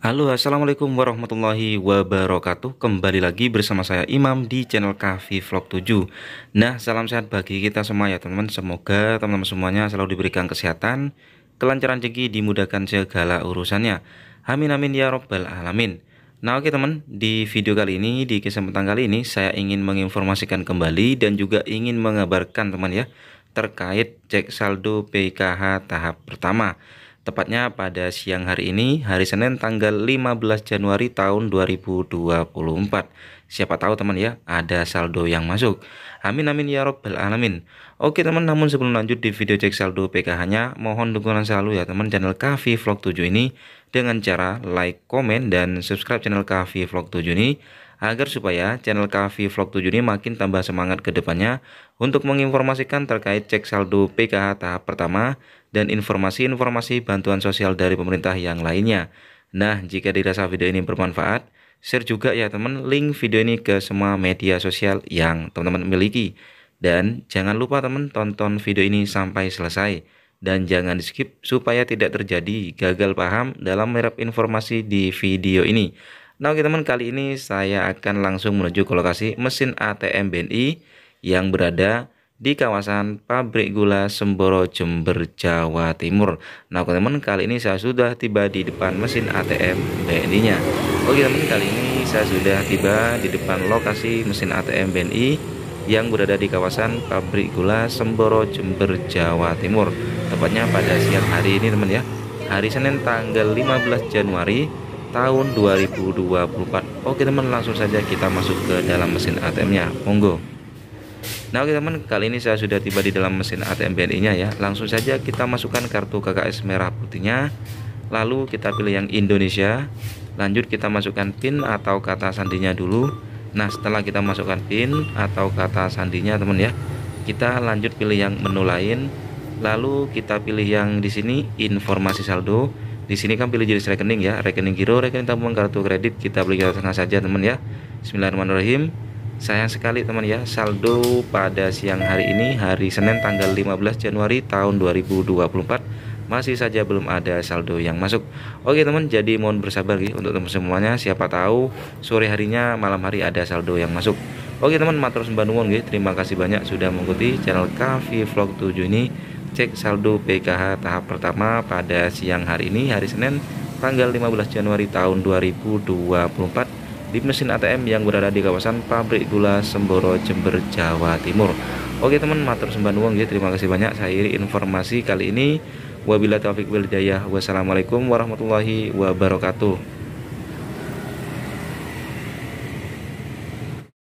Halo assalamualaikum warahmatullahi wabarakatuh Kembali lagi bersama saya Imam di channel Kavi Vlog 7 Nah salam sehat bagi kita semua ya teman-teman Semoga teman-teman semuanya selalu diberikan kesehatan Kelancaran jegi dimudahkan segala urusannya Amin amin ya robbal alamin Nah oke teman di video kali ini di kesempatan kali ini Saya ingin menginformasikan kembali dan juga ingin mengabarkan teman ya Terkait cek saldo PKH tahap pertama tepatnya pada siang hari ini, hari Senin tanggal 15 Januari tahun 2024. Siapa tahu teman ya, ada saldo yang masuk. Amin amin ya robbal alamin. Oke teman, namun sebelum lanjut di video cek saldo PKH-nya, mohon dukungan selalu ya teman channel Kavi Vlog 7 ini dengan cara like, komen, dan subscribe channel Kavi Vlog 7 ini agar supaya channel Kavi Vlog 7 ini makin tambah semangat ke depannya untuk menginformasikan terkait cek saldo PKH tahap pertama dan informasi-informasi bantuan sosial dari pemerintah yang lainnya. Nah, jika dirasa video ini bermanfaat, share juga ya teman link video ini ke semua media sosial yang teman-teman miliki. Dan jangan lupa teman tonton video ini sampai selesai dan jangan di skip supaya tidak terjadi gagal paham dalam merap informasi di video ini. Nah oke teman kali ini saya akan langsung menuju ke lokasi mesin ATM BNI yang berada di kawasan pabrik gula Semboro Jember Jawa Timur. Nah oke teman kali ini saya sudah tiba di depan mesin ATM BNI nya. Oke teman kali ini saya sudah tiba di depan lokasi mesin ATM BNI yang berada di kawasan pabrik gula Semboro Jember Jawa Timur. Tepatnya pada siang hari ini teman ya. Hari Senin tanggal 15 Januari tahun 2024 Oke teman langsung saja kita masuk ke dalam mesin ATM nya monggo Nah oke teman kali ini saya sudah tiba di dalam mesin ATM BNI nya ya langsung saja kita masukkan kartu KKS merah putihnya lalu kita pilih yang Indonesia lanjut kita masukkan PIN atau kata sandinya dulu Nah setelah kita masukkan PIN atau kata sandinya teman ya kita lanjut pilih yang menu lain lalu kita pilih yang di sini informasi saldo di sini kan pilih jenis rekening ya rekening giro rekening tabungan kartu kredit kita beli kita tengah saja teman ya Bismillahirrahmanirrahim sayang sekali teman ya saldo pada siang hari ini hari Senin tanggal 15 Januari tahun 2024 masih saja belum ada saldo yang masuk oke teman jadi mohon bersabar ya untuk teman semuanya siapa tahu sore harinya malam hari ada saldo yang masuk oke teman matros sembah nuwun ya. terima kasih banyak sudah mengikuti channel kafi Vlog 7 ini cek saldo PKH tahap pertama pada siang hari ini hari Senin tanggal 15 Januari tahun 2024 di mesin ATM yang berada di kawasan pabrik gula Semboro Jember Jawa Timur. Oke teman, matur sembahan uang ya. Terima kasih banyak. Saya iri informasi kali ini. Wabillahi taufik wal hidayah. Wassalamualaikum warahmatullahi wabarakatuh.